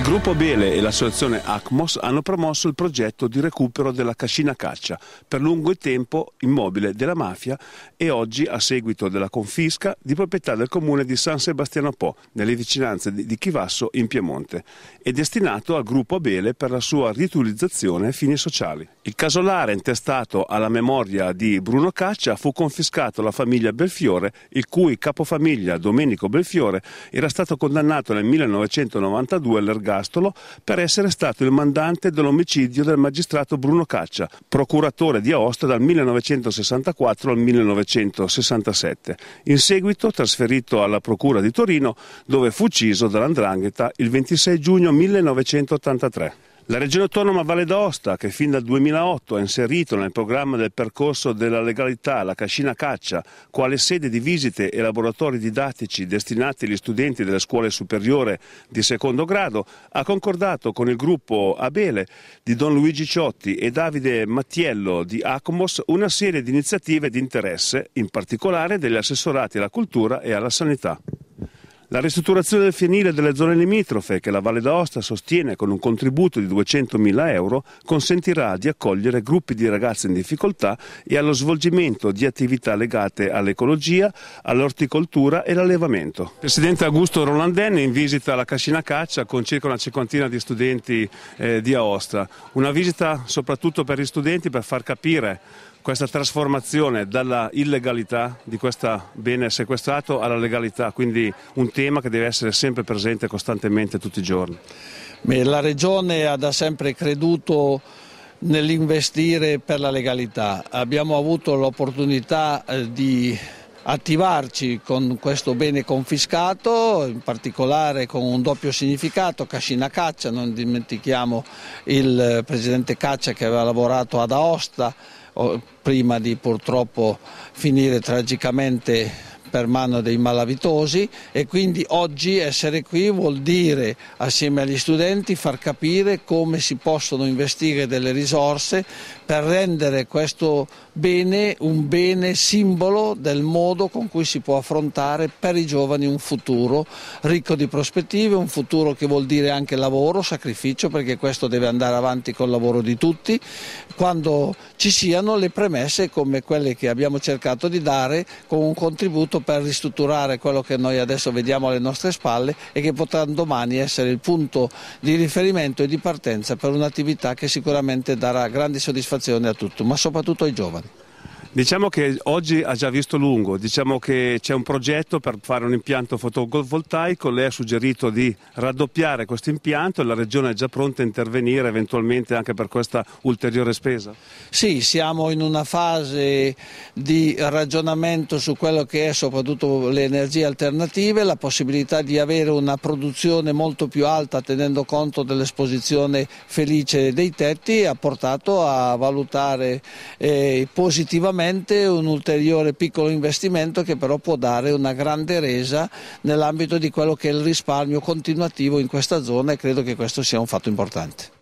Il gruppo Bele e l'associazione ACMOS hanno promosso il progetto di recupero della cascina caccia, per lungo tempo immobile della mafia e oggi a seguito della confisca di proprietà del comune di San Sebastiano Po, nelle vicinanze di Chivasso in Piemonte, e destinato al gruppo Bele per la sua riutilizzazione a fini sociali. Il casolare intestato alla memoria di Bruno Caccia fu confiscato alla famiglia Belfiore, il cui capofamiglia Domenico Belfiore era stato condannato nel 1992 all'ergastolo l'ergastolo per essere stato il mandante dell'omicidio del magistrato Bruno Caccia, procuratore di Aosta dal 1964 al 1967. In seguito trasferito alla procura di Torino dove fu ucciso dall'Andrangheta il 26 giugno 1983. La Regione Autonoma Valle d'Aosta, che fin dal 2008 ha inserito nel programma del percorso della legalità la Cascina Caccia, quale sede di visite e laboratori didattici destinati agli studenti delle scuole superiori di secondo grado, ha concordato con il gruppo Abele di Don Luigi Ciotti e Davide Mattiello di Acomos una serie di iniziative di interesse, in particolare degli assessorati alla cultura e alla sanità. La ristrutturazione del fienile delle zone limitrofe che la Valle d'Aosta sostiene con un contributo di 200.000 euro consentirà di accogliere gruppi di ragazze in difficoltà e allo svolgimento di attività legate all'ecologia, all'orticoltura e all'allevamento. presidente Augusto Rolandenni in visita alla Cascina Caccia con circa una cinquantina di studenti eh, di Aosta. Una visita soprattutto per gli studenti per far capire questa trasformazione dalla illegalità di questo bene sequestrato alla legalità, quindi un tema che deve essere sempre presente costantemente tutti i giorni. la Regione ha da sempre creduto nell'investire per la legalità. Abbiamo avuto l'opportunità eh, di attivarci con questo bene confiscato, in particolare con un doppio significato, Cascina Caccia, non dimentichiamo il eh, presidente Caccia che aveva lavorato ad Aosta prima di purtroppo finire tragicamente per mano dei malavitosi e quindi oggi essere qui vuol dire assieme agli studenti far capire come si possono investire delle risorse per rendere questo bene un bene simbolo del modo con cui si può affrontare per i giovani un futuro ricco di prospettive, un futuro che vuol dire anche lavoro, sacrificio perché questo deve andare avanti col lavoro di tutti, quando ci siano le premesse come quelle che abbiamo cercato di dare con un contributo soprattutto per ristrutturare quello che noi adesso vediamo alle nostre spalle e che potrà domani essere il punto di riferimento e di partenza per un'attività che sicuramente darà grandi soddisfazioni a tutti, ma soprattutto ai giovani. Diciamo che oggi ha già visto lungo, diciamo che c'è un progetto per fare un impianto fotovoltaico, lei ha suggerito di raddoppiare questo impianto e la Regione è già pronta a intervenire eventualmente anche per questa ulteriore spesa? Sì, siamo in una fase di ragionamento su quello che è soprattutto le energie alternative, la possibilità di avere una produzione molto più alta tenendo conto dell'esposizione felice dei tetti ha portato a valutare eh, positivamente sicuramente un ulteriore piccolo investimento che però può dare una grande resa nell'ambito di quello che è il risparmio continuativo in questa zona e credo che questo sia un fatto importante.